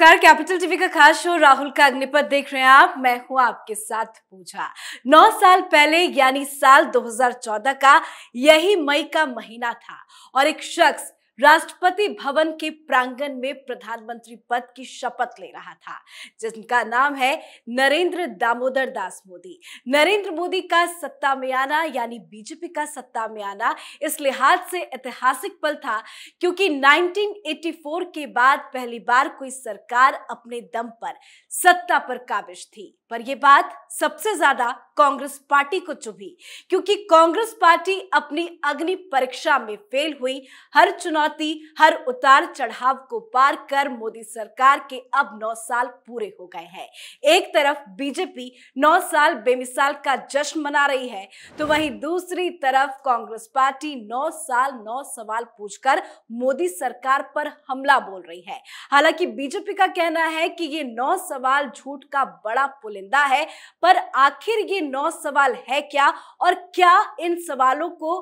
नमस्कार capital TV का खास शो राहुल का अग्निपथ देख रहे हैं आप मैं हूं आपके साथ पूजा नौ साल पहले यानी साल 2014 का यही मई का महीना था और एक शख्स राष्ट्रपति भवन के प्रांगण में प्रधानमंत्री पद की शपथ ले रहा था जिनका नाम है नरेंद्र दामोदर दास मोदी नरेंद्र मोदी का सत्ता में आना यानी बीजेपी का सत्ता में आना इस लिहाज से ऐतिहासिक पल था क्योंकि 1984 के बाद पहली बार कोई सरकार अपने दम पर सत्ता पर काबिज थी पर यह बात सबसे ज्यादा कांग्रेस पार्टी को चुभी क्योंकि कांग्रेस पार्टी अपनी अग्नि परीक्षा में फेल हुई हर चुनौती हर उतार चढ़ाव को पार कर मोदी सरकार के अब नौ साल पूरे हो गए हैं एक तरफ बीजेपी नौ साल बेमिसाल का जश्न मना रही है तो वहीं दूसरी तरफ कांग्रेस पार्टी नौ साल नौ सवाल पूछकर मोदी सरकार पर हमला बोल रही है हालांकि बीजेपी का कहना है कि ये नौ सवाल झूठ का बड़ा पुलिस निंदा है पर आखिर ये नौ सवाल है क्या और क्या इन सवालों को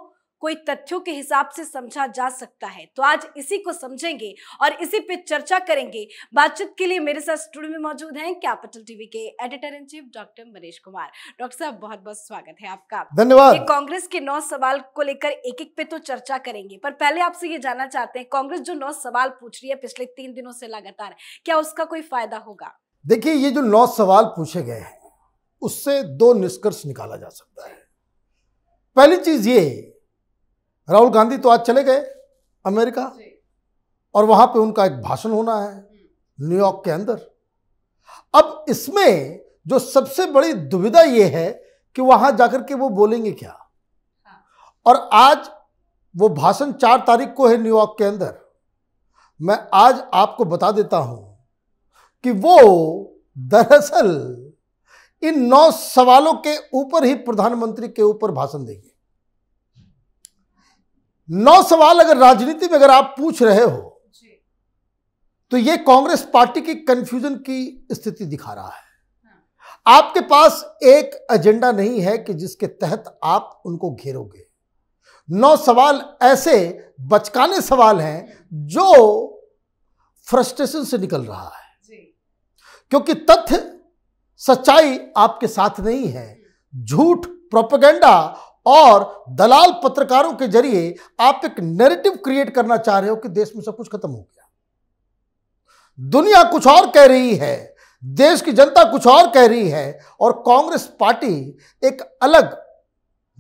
कोई तथ्यों के हिसाब से समझा जा सकता है तो आज इसी को समझेंगे और इसी पे चर्चा करेंगे बातचीत के लिए मेरे साथ स्टूडियो में मौजूद हैं कैपिटल टीवी के editor in chief doctor Manish Kumar doctor साहब बहुत बहुत स्वागत है आपका धन्यवाद कांग्रेस के नौ सवाल को लेकर एक एक पे तो चर्चा करेंगे पर पहले आपसे ये जानना चाहते हैं कांग्रेस जो नौ सवाल पूछ रही है पिछले तीन दिनों से लगातार क्या उसका कोई फायदा होगा देखिए ये जो नौ सवाल पूछे गए हैं उससे दो निष्कर्ष निकाला जा सकता है पहली चीज ये राहुल गांधी तो आज चले गए अमेरिका और वहां पे उनका एक भाषण होना है न्यूयॉर्क के अंदर अब इसमें जो सबसे बड़ी दुविधा ये है कि वहां जाकर के वो बोलेंगे क्या हाँ। और आज वो भाषण चार तारीख को है न्यूयॉर्क के अंदर मैं आज आपको बता देता हूं कि वो दरअसल इन नौ सवालों के ऊपर ही प्रधानमंत्री के ऊपर भाषण देंगे नौ सवाल अगर राजनीति में अगर आप पूछ रहे हो तो ये कांग्रेस पार्टी की कंफ्यूजन की स्थिति दिखा रहा है हाँ। आपके पास एक एजेंडा नहीं है कि जिसके तहत आप उनको घेरोगे नौ सवाल ऐसे बचकाने सवाल हैं जो फ्रस्ट्रेशन से निकल रहा है क्योंकि तथ्य सच्चाई आपके साथ नहीं है झूठ प्रोपेगेंडा और दलाल पत्रकारों के जरिए आप एक नैरेटिव क्रिएट करना चाह रहे हो कि देश में सब कुछ खत्म हो गया दुनिया कुछ और कह रही है देश की जनता कुछ और कह रही है और कांग्रेस पार्टी एक अलग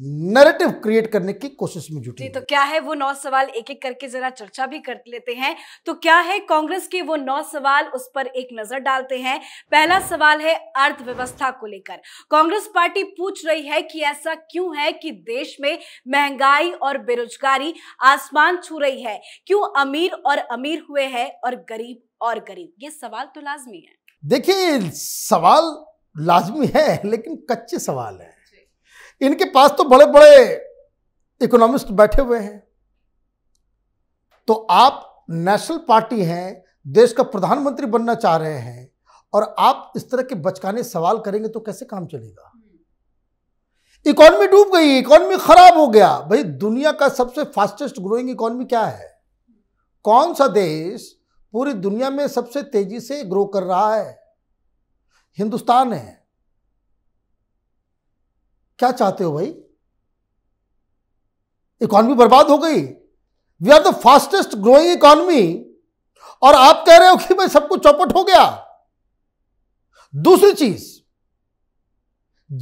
नैरेटिव क्रिएट करने की कोशिश में जुटी तो क्या है वो नौ सवाल एक एक करके जरा चर्चा भी कर लेते हैं तो क्या है कांग्रेस के वो नौ सवाल उस पर एक नजर डालते हैं पहला सवाल है अर्थव्यवस्था को लेकर कांग्रेस पार्टी पूछ रही है कि ऐसा क्यों है कि देश में महंगाई और बेरोजगारी आसमान छू रही है क्यों अमीर और अमीर हुए हैं और गरीब और गरीब ये सवाल तो लाजमी है देखिए सवाल लाजमी है लेकिन कच्चे सवाल है इनके पास तो बड़े बड़े इकोनॉमिस्ट बैठे हुए हैं तो आप नेशनल पार्टी हैं देश का प्रधानमंत्री बनना चाह रहे हैं और आप इस तरह के बचकाने सवाल करेंगे तो कैसे काम चलेगा इकोनॉमी डूब गई इकोनॉमी खराब हो गया भाई दुनिया का सबसे फास्टेस्ट ग्रोइंग इकोनॉमी क्या है कौन सा देश पूरी दुनिया में सबसे तेजी से ग्रो कर रहा है हिंदुस्तान है क्या चाहते हो भाई इकॉनमी बर्बाद हो गई we are the fastest growing economy और आप कह रहे हो कि भाई सब कुछ चौपट हो गया दूसरी चीज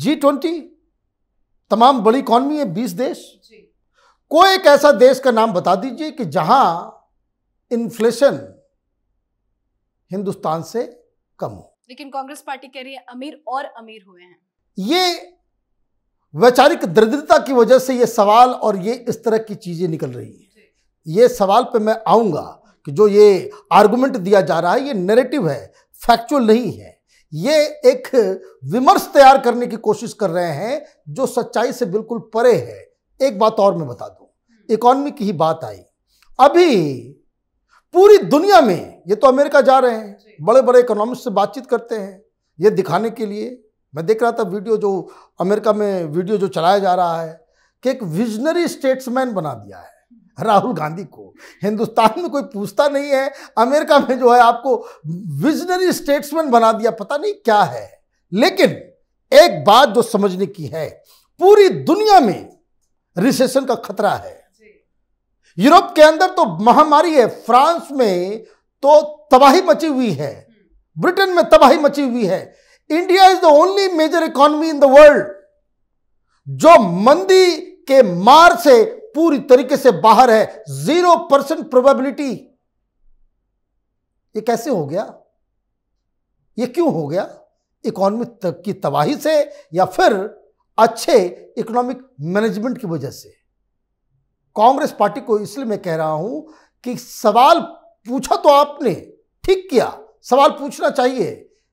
जी ट्वेंटी तमाम बड़ी इकॉनमी है बीस देश कोई एक ऐसा देश का नाम बता दीजिए कि जहां इन्फ्लेशन हिंदुस्तान से कम हो लेकिन कांग्रेस पार्टी कह रही है अमीर और अमीर हुए हैं ये वैचारिक दरिद्रता की वजह से ये सवाल और ये इस तरह की चीज़ें निकल रही हैं ये सवाल पे मैं आऊँगा कि जो ये आर्गूमेंट दिया जा रहा है ये नेरेटिव है फैक्चुअल नहीं है ये एक विमर्श तैयार करने की कोशिश कर रहे हैं जो सच्चाई से बिल्कुल परे है एक बात और मैं बता दूं इकोनॉमी की ही बात आई अभी पूरी दुनिया में ये तो अमेरिका जा रहे हैं बड़े बड़े इकोनॉमिस्ट से बातचीत करते हैं ये दिखाने के लिए मैं देख रहा था वीडियो जो अमेरिका में वीडियो जो चलाया जा रहा है कि एक विजनरी स्टेट्समैन बना दिया है राहुल गांधी को हिंदुस्तान में कोई पूछता नहीं है अमेरिका में जो है आपको विजनरी स्टेट्समैन बना दिया पता नहीं क्या है लेकिन एक बात जो समझने की है पूरी दुनिया में रिसेशन का खतरा है यूरोप के अंदर तो महामारी है फ्रांस में तो तबाही मची हुई है हम्म। ब्रिटेन में तबाही मची हुई है India is the only major economy in the world जो मंदी के मार से पूरी तरीके से बाहर है जीरो परसेंट प्रोबेबिलिटी ये कैसे हो गया ये क्यों हो गया इकोनॉमी की तबाही से या फिर अच्छे इकोनॉमिक मैनेजमेंट की वजह से कांग्रेस पार्टी को इसलिए मैं कह रहा हूं कि सवाल पूछा तो आपने ठीक किया सवाल पूछना चाहिए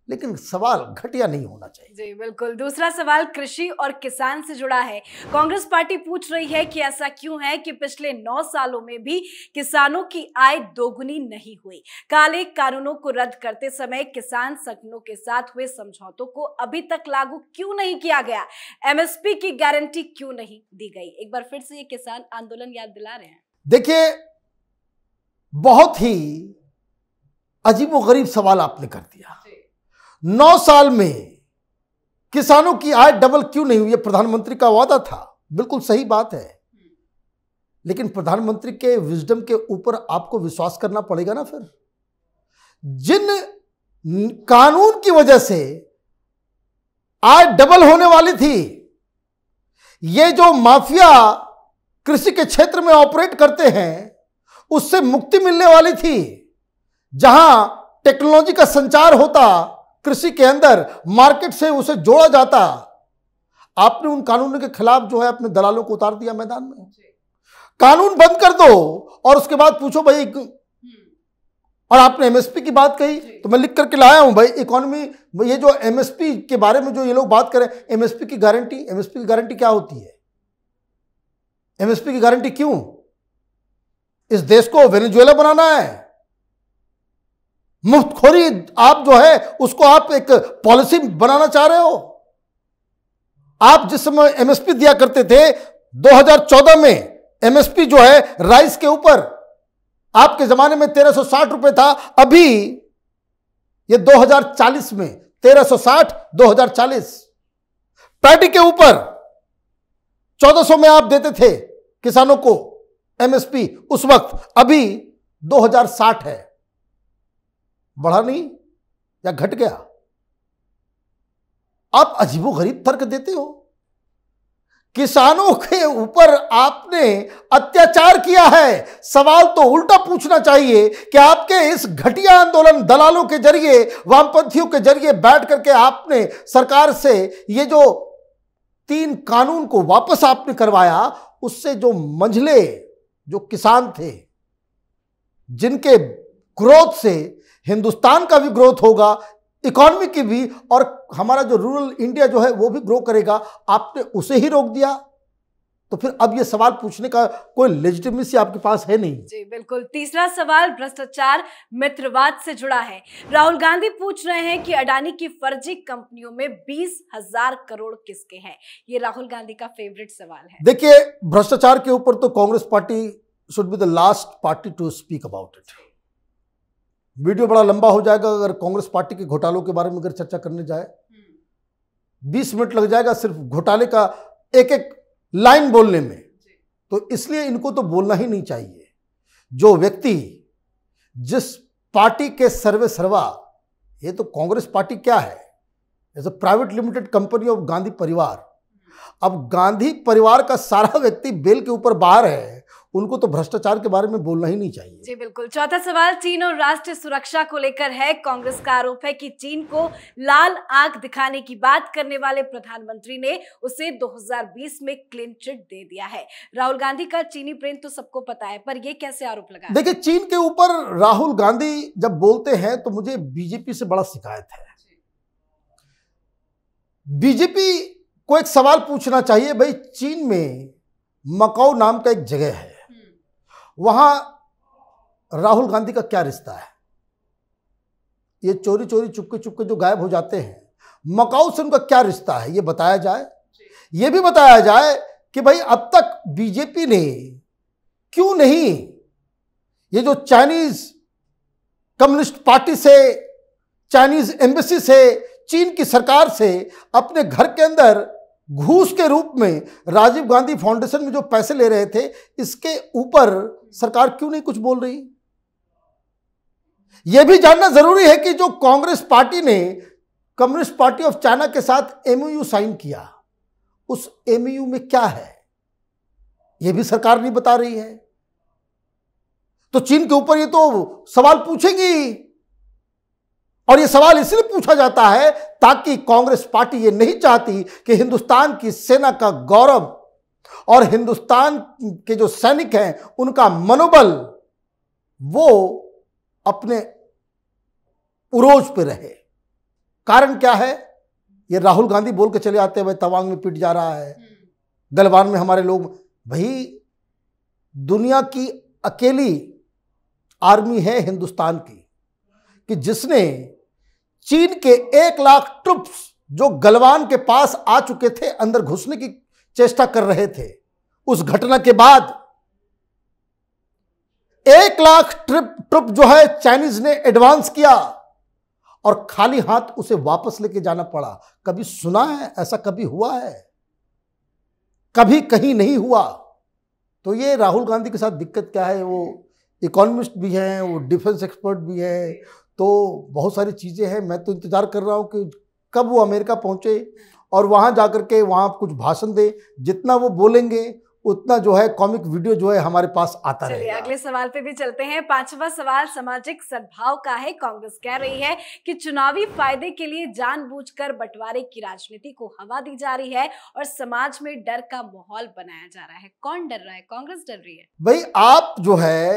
लेकिन सवाल घटिया नहीं होना चाहिए जी बिल्कुल दूसरा सवाल कृषि और किसान से जुड़ा है कांग्रेस पार्टी पूछ रही है कि ऐसा क्यों है कि पिछले नौ सालों में भी किसानों की आय दोगुनी नहीं हुई काले कानूनों को रद्द करते समय किसान संगठनों के साथ हुए समझौतों को अभी तक लागू क्यों नहीं किया गया एमएसपी की गारंटी क्यों नहीं दी गई एक बार फिर से ये किसान आंदोलन याद दिला रहे हैं देखिए बहुत ही अजीब सवाल आपने कर दिया नौ साल में किसानों की आय डबल क्यों नहीं हुई प्रधानमंत्री का वादा था बिल्कुल सही बात है लेकिन प्रधानमंत्री के विजडम के ऊपर आपको विश्वास करना पड़ेगा ना फिर जिन कानून की वजह से आय डबल होने वाली थी ये जो माफिया कृषि के क्षेत्र में ऑपरेट करते हैं उससे मुक्ति मिलने वाली थी जहां टेक्नोलॉजी का संचार होता कृषि के अंदर मार्केट से उसे जोड़ा जाता आपने उन कानूनों के खिलाफ जो है अपने दलालों को उतार दिया मैदान में कानून बंद कर दो और उसके बाद पूछो भाई हम्म। और आपने एमएसपी की बात कही तो मैं लिख करके लाया हूं भाई इकोनॉमी ये जो एमएसपी के बारे में जो ये लोग बात करें एमएसपी की गारंटी एमएसपी की गारंटी क्या होती है एमएसपी की गारंटी क्यों इस देश को वेनेजुएला बनाना है मुफ्तखोरी आप जो है उसको आप एक पॉलिसी बनाना चाह रहे हो आप जिस समय एमएसपी दिया करते थे 2014 में एमएसपी जो है राइस के ऊपर आपके जमाने में 1360 रुपए था अभी ये 2040 में 1360 2040 पैटी के ऊपर 1400 में आप देते थे किसानों को एमएसपी उस वक्त अभी 2060 है बढ़ा नहीं या घट गया आप अजीबो गरीब तर्क देते हो किसानों के ऊपर आपने अत्याचार किया है सवाल तो उल्टा पूछना चाहिए कि आपके इस घटिया आंदोलन दलालों के जरिए वामपंथियों के जरिए बैठ करके आपने सरकार से ये जो तीन कानून को वापस आपने करवाया उससे जो मंझले जो किसान थे जिनके क्रोध से हिंदुस्तान का भी ग्रोथ होगा इकोनॉमी की भी और हमारा जो रूरल इंडिया जो है वो भी ग्रो करेगा आपने उसे ही रोक दिया तो फिर अब ये सवाल पूछने का कोई लेजिटिमेसी आपके पास है नहीं जी बिल्कुल तीसरा सवाल भ्रष्टाचार मित्रवाद से जुड़ा है राहुल गांधी पूछ रहे हैं कि अडानी की फर्जी कंपनियों में बीस हजार करोड़ किसके हैं ये राहुल गांधी का फेवरेट सवाल है देखिए भ्रष्टाचार के ऊपर तो Congress party should be the last party to speak about it video बड़ा लंबा हो जाएगा अगर कांग्रेस पार्टी के घोटालों के बारे में अगर चर्चा करने जाए बीस मिनट लग जाएगा सिर्फ घोटाले का एक एक लाइन बोलने में तो इसलिए इनको तो बोलना ही नहीं चाहिए जो व्यक्ति जिस पार्टी के सर्वे सर्वा ये तो कांग्रेस पार्टी क्या है as a private limited company of Gandhi परिवार अब गांधी परिवार का सारा व्यक्ति बेल के ऊपर बाहर है उनको तो भ्रष्टाचार के बारे में बोलना ही नहीं चाहिए जी बिल्कुल चौथा सवाल चीन और राष्ट्रीय सुरक्षा को लेकर है कांग्रेस का आरोप है कि चीन को लाल आंख दिखाने की बात करने वाले प्रधानमंत्री ने उसे 2020 में क्लीन चिट दे दिया है राहुल गांधी का चीनी प्रेम तो सबको पता है पर यह कैसे आरोप लगा देखिए चीन के ऊपर राहुल गांधी जब बोलते हैं तो मुझे बीजेपी से बड़ा शिकायत है बीजेपी को एक सवाल पूछना चाहिए भाई चीन में मकाऊ नाम का एक जगह है वहां राहुल गांधी का क्या रिश्ता है ये चोरी चोरी चुपके चुपके जो गायब हो जाते हैं मकाऊ से उनका क्या रिश्ता है ये बताया जाए ये भी बताया जाए कि भाई अब तक बीजेपी ने क्यों नहीं ये जो चाइनीज कम्युनिस्ट पार्टी से चाइनीज एम्बेसी से चीन की सरकार से अपने घर के अंदर घूस के रूप में राजीव गांधी फाउंडेशन में जो पैसे ले रहे थे इसके ऊपर सरकार क्यों नहीं कुछ बोल रही यह भी जानना जरूरी है कि जो कांग्रेस पार्टी ने कम्युनिस्ट पार्टी ऑफ चाइना के साथ एमयू साइन किया उस एमयू में क्या है यह भी सरकार नहीं बता रही है तो चीन के ऊपर ये तो सवाल पूछेगी और ये सवाल इसलिए पूछा जाता है ताकि कांग्रेस पार्टी ये नहीं चाहती कि हिंदुस्तान की सेना का गौरव और हिंदुस्तान के जो सैनिक हैं उनका मनोबल वो अपने उरोज पे रहे कारण क्या है ये राहुल गांधी बोल के चले आते हैं भाई तवांग में पिट जा रहा है गलवान में हमारे लोग भाई दुनिया की अकेली आर्मी है हिंदुस्तान की कि जिसने चीन के एक लाख ट्रुप्स जो गलवान के पास आ चुके थे अंदर घुसने की चेष्टा कर रहे थे उस घटना के बाद एक लाख ट्रिप ट्रुप जो है चाइनीज ने एडवांस किया और खाली हाथ उसे वापस लेके जाना पड़ा कभी सुना है ऐसा कभी हुआ है कभी कहीं नहीं हुआ तो ये राहुल गांधी के साथ दिक्कत क्या है वो इकोनॉमिस्ट भी हैं वो डिफेंस एक्सपर्ट भी हैं तो बहुत सारी चीज़ें हैं मैं तो इंतज़ार कर रहा हूँ कि कब वो अमेरिका पहुँचे और वहाँ जा कर के वहाँ कुछ भाषण दे जितना वो बोलेंगे उतना जो है कॉमिक वीडियो जो है हमारे पास आता रहे अगले सवाल पे भी चलते हैं पांचवा सवाल सामाजिक सद्भाव का है कांग्रेस कह रही है कि चुनावी फायदे के लिए जानबूझकर बंटवारे की राजनीति को हवा दी जा रही है और समाज में डर का माहौल बनाया जा रहा है कौन डर रहा है कांग्रेस डर रही है भाई आप जो है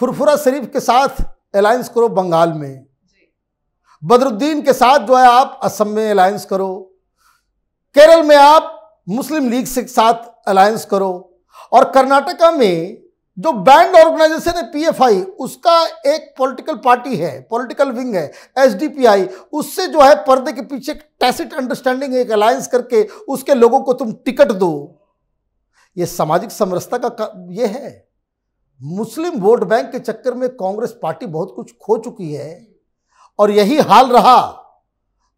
फुरफुरा शरीफ के साथ अलायंस करो बंगाल में बदरुद्दीन के साथ जो है आप असम में अलायंस करो केरल में आप मुस्लिम लीग के साथ अलायंस करो और कर्नाटका में जो बैंड ऑर्गेनाइजेशन है पीएफआई उसका एक पॉलिटिकल पार्टी है पॉलिटिकल विंग है एसडीपीआई उससे जो है पर्दे के पीछे एक टैसिट अंडरस्टैंडिंग एक अलायंस करके उसके लोगों को तुम टिकट दो ये सामाजिक समरसता का, का ये है मुस्लिम वोट बैंक के चक्कर में कांग्रेस पार्टी बहुत कुछ खो चुकी है और यही हाल रहा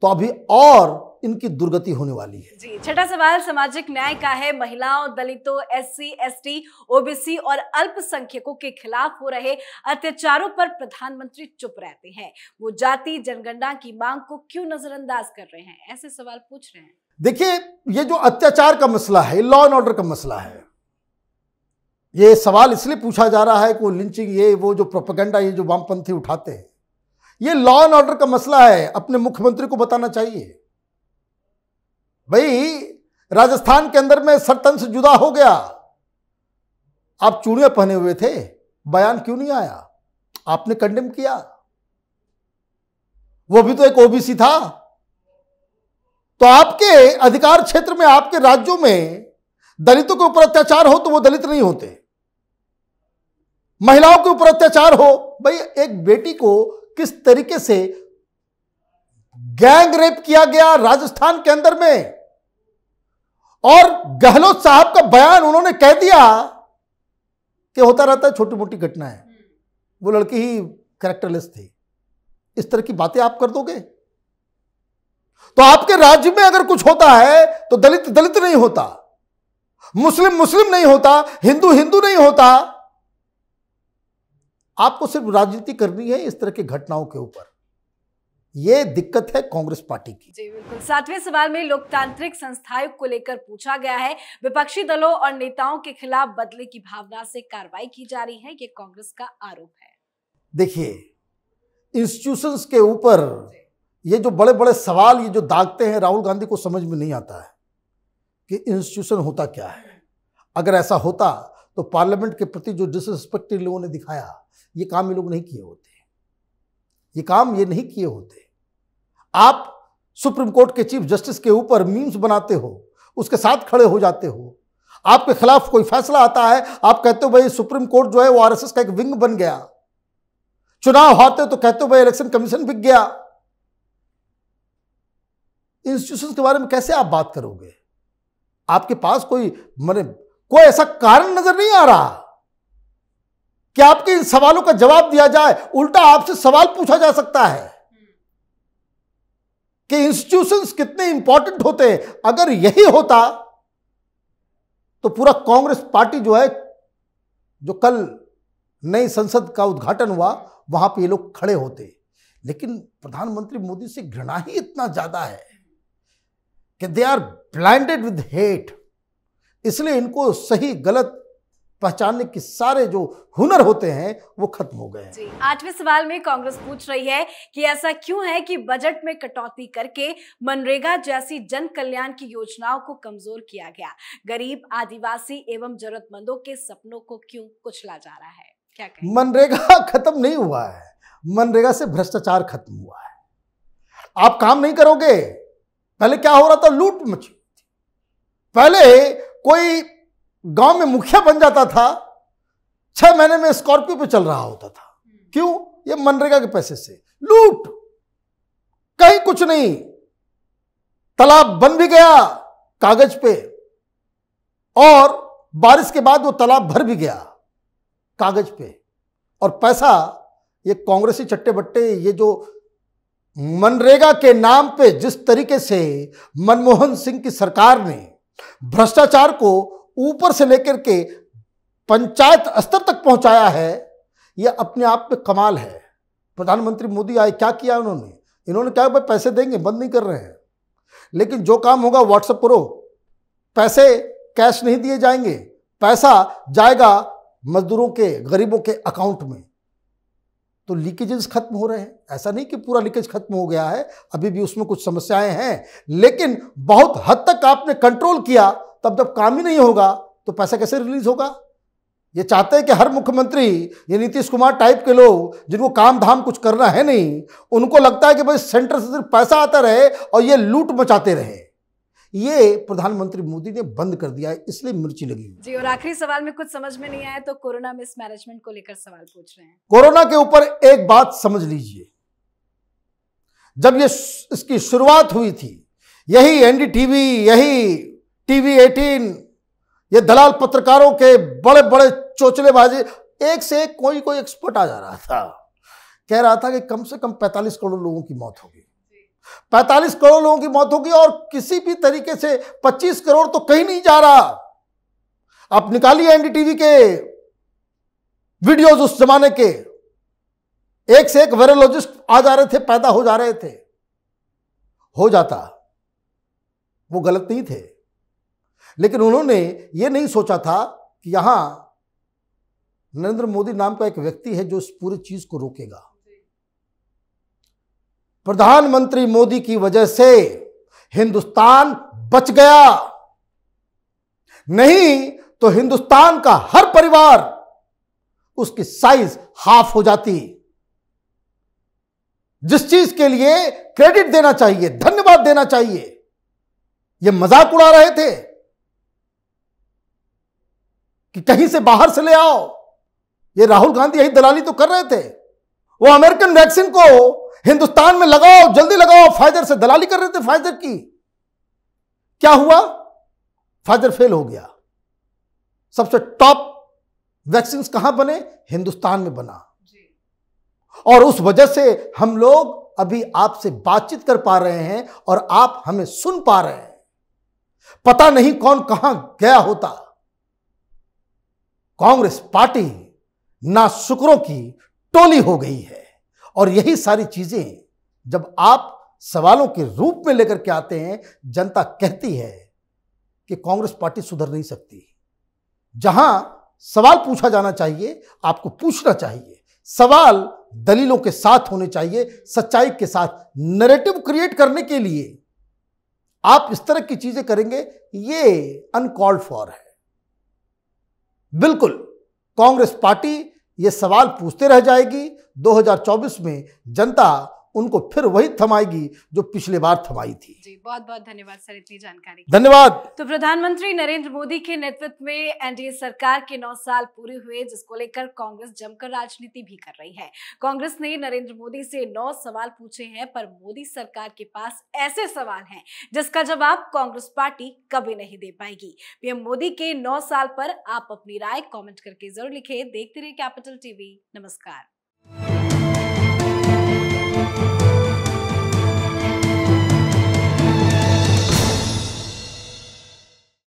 तो अभी और इनकी दुर्गति होने वाली है जी छठा सवाल सामाजिक न्याय का है महिलाओं दलितों एससी एसटी ओबीसी और अल्पसंख्यकों के खिलाफ हो रहे अत्याचारों पर प्रधानमंत्री चुप रहते हैं वो जाति जनगणना की मांग को क्यों नजरअंदाज कर रहे हैं ऐसे सवाल पूछ रहे हैं देखिए ये जो अत्याचार का मसला है लॉ एंड ऑर्डर का मसला है ये सवाल इसलिए पूछा जा रहा है कि वो लिंचिंग ये वो जो प्रोपेगेंडा ये जो वामपंथी उठाते हैं ये लॉ एंड ऑर्डर का मसला है अपने मुख्यमंत्री को बताना चाहिए भाई राजस्थान के अंदर में सरतन से जुदा हो गया आप चूड़ियां पहने हुए थे बयान क्यों नहीं आया आपने कंडेम किया वो भी तो एक ओबीसी था तो आपके अधिकार क्षेत्र में आपके राज्यों में दलितों के ऊपर अत्याचार हो तो वो दलित नहीं होते महिलाओं के ऊपर अत्याचार हो भाई एक बेटी को किस तरीके से गैंग रेप किया गया राजस्थान के अंदर में और गहलोत साहब का बयान उन्होंने कह दिया कि होता रहता है छोटी मोटी घटनाएं वो लड़की ही करेक्टरलेस थी इस तरह की बातें आप कर दोगे तो आपके राज्य में अगर कुछ होता है तो दलित दलित नहीं होता मुस्लिम मुस्लिम नहीं होता हिंदू हिंदू नहीं होता आपको सिर्फ राजनीति करनी है इस तरह की घटनाओं के ऊपर ये दिक्कत है कांग्रेस पार्टी की जी बिल्कुल सातवें सवाल में लोकतांत्रिक संस्थाओं को लेकर पूछा गया है विपक्षी दलों और नेताओं के खिलाफ बदले की भावना से कार्रवाई की जा रही है ये कांग्रेस का आरोप है देखिए इंस्टीट्यूशंस के ऊपर ये जो बड़े बड़े सवाल ये जो दागते हैं राहुल गांधी को समझ में नहीं आता है कि इंस्टीट्यूशन होता क्या है अगर ऐसा होता तो पार्लियामेंट के प्रति जो डिसरिस्पेक्ट इन लोगों ने दिखाया ये काम ये लोग नहीं किए होते ये काम ये नहीं किए होते आप सुप्रीम कोर्ट के चीफ जस्टिस के ऊपर मीम्स बनाते हो उसके साथ खड़े हो जाते हो आपके खिलाफ कोई फैसला आता है आप कहते हो भाई सुप्रीम कोर्ट जो है वो आरएसएस का एक विंग बन गया चुनाव हारते तो कहते हो भाई इलेक्शन कमीशन बिक गया इंस्टीट्यूशन के बारे में कैसे आप बात करोगे आपके पास कोई मैंने कोई ऐसा कारण नजर नहीं आ रहा कि आपके इन सवालों का जवाब दिया जाए उल्टा आपसे सवाल पूछा जा सकता है कि इंस्टीट्यूशंस कितने इंपॉर्टेंट होते हैं अगर यही होता तो पूरा कांग्रेस पार्टी जो है जो कल नई संसद का उद्घाटन हुआ वहां पे ये लोग खड़े होते लेकिन प्रधानमंत्री मोदी से घृणा ही इतना ज्यादा है कि they are blinded with hate इसलिए इनको सही गलत पहचानने के सारे जो हुनर होते हैं वो खत्म हो गए जी आठवें सवाल में कांग्रेस पूछ रही है कि ऐसा क्यों है कि बजट में कटौती करके मनरेगा जैसी जन कल्याण की योजनाओं को कमजोर किया गया गरीब आदिवासी एवं जरूरतमंदों के सपनों को क्यों कुचला जा रहा है क्या कहें? मनरेगा खत्म नहीं हुआ है मनरेगा से भ्रष्टाचार खत्म हुआ है आप काम नहीं करोगे पहले क्या हो रहा था लूट मची पहले कोई गांव में मुखिया बन जाता था छह महीने में स्कॉर्पियो पे चल रहा होता था क्यों ये मनरेगा के पैसे से लूट कहीं कुछ नहीं तालाब बन भी गया कागज पे और बारिश के बाद वो तालाब भर भी गया कागज पे और पैसा ये कांग्रेसी चट्टे बट्टे ये जो मनरेगा के नाम पे जिस तरीके से मनमोहन सिंह की सरकार ने भ्रष्टाचार को ऊपर से लेकर के पंचायत स्तर तक पहुंचाया है यह अपने आप में कमाल है प्रधानमंत्री मोदी आए क्या किया उन्होंने इन्होंने क्या भाई पैसे देंगे बंद नहीं कर रहे हैं लेकिन जो काम होगा व्हाट्सएप करो पैसे कैश नहीं दिए जाएंगे पैसा जाएगा मजदूरों के गरीबों के अकाउंट में तो लीकेजेस खत्म हो रहे हैं ऐसा नहीं कि पूरा लीकेज खत्म हो गया है अभी भी उसमें कुछ समस्याएं हैं लेकिन बहुत हद तक आपने कंट्रोल किया तब जब काम ही नहीं होगा तो पैसा कैसे रिलीज होगा ये चाहते हैं कि हर मुख्यमंत्री ये नीतीश कुमार टाइप के लोग जिनको काम धाम कुछ करना है नहीं उनको लगता है कि भाई सेंटर से सिर्फ पैसा आता रहे और ये लूट मचाते रहे ये प्रधानमंत्री मोदी ने बंद कर दिया है इसलिए मिर्ची लगी हुई जी और आखिरी सवाल में कुछ समझ में नहीं आया तो कोरोना मिस मैनेजमेंट को लेकर सवाल पूछ रहे हैं कोरोना के ऊपर एक बात समझ लीजिए जब ये इसकी शुरुआत हुई थी यही एनडीटीवी यही टीवी एटीन ये दलाल पत्रकारों के बड़े बड़े चोचलेबाजी एक से एक कोई कोई एक्सपर्ट आ जा रहा था कह रहा था कि कम से कम 45 करोड़ लोगों की मौत होगी पैंतालीस करोड़ लोगों की मौत होगी और किसी भी तरीके से पच्चीस करोड़ तो कहीं नहीं जा रहा आप निकालिए एनडीटीवी के वीडियोज उस जमाने के एक से एक वायरोलॉजिस्ट आ जा रहे थे पैदा हो जा रहे थे हो जाता वो गलत नहीं थे लेकिन उन्होंने ये नहीं सोचा था कि यहां नरेंद्र मोदी नाम का एक व्यक्ति है जो इस पूरी चीज को रोकेगा प्रधानमंत्री मोदी की वजह से हिंदुस्तान बच गया नहीं तो हिंदुस्तान का हर परिवार उसकी साइज हाफ हो जाती जिस चीज के लिए क्रेडिट देना चाहिए धन्यवाद देना चाहिए ये मजाक उड़ा रहे थे कि कहीं से बाहर से ले आओ ये राहुल गांधी यही दलाली तो कर रहे थे वो अमेरिकन वैक्सीन को हिंदुस्तान में लगाओ जल्दी लगाओ फाइजर से दलाली कर रहे थे फाइजर की क्या हुआ फाइजर फेल हो गया सबसे टॉप वैक्सीन कहां बने हिंदुस्तान में बना और उस वजह से हम लोग अभी आपसे बातचीत कर पा रहे हैं और आप हमें सुन पा रहे हैं पता नहीं कौन कहां गया होता कांग्रेस पार्टी ना शुक्रों की टोली हो गई है और यही सारी चीज़ें जब आप सवालों के रूप में लेकर के आते हैं जनता कहती है कि कांग्रेस पार्टी सुधर नहीं सकती जहां सवाल पूछा जाना चाहिए आपको पूछना चाहिए सवाल दलीलों के साथ होने चाहिए सच्चाई के साथ नैरेटिव क्रिएट करने के लिए आप इस तरह की चीजें करेंगे ये अनकॉल्ड फॉर है बिल्कुल कांग्रेस पार्टी ये सवाल पूछते रह जाएगी 2024 में जनता उनको फिर वही थमाएगी जो पिछले बार थमाई थी जी बहुत बहुत धन्यवाद सर इतनी जानकारी धन्यवाद तो प्रधानमंत्री नरेंद्र मोदी के नेतृत्व में एनडीए सरकार के नौ साल पूरे हुए जिसको लेकर कांग्रेस जमकर राजनीति भी कर रही है कांग्रेस ने नरेंद्र मोदी से नौ सवाल पूछे हैं पर मोदी सरकार के पास ऐसे सवाल हैं जिसका जवाब कांग्रेस पार्टी कभी नहीं दे पाएगी पीएम मोदी के नौ साल पर आप अपनी राय कॉमेंट करके जरूर लिखे देखते रहे कैपिटल टीवी नमस्कार Thank you.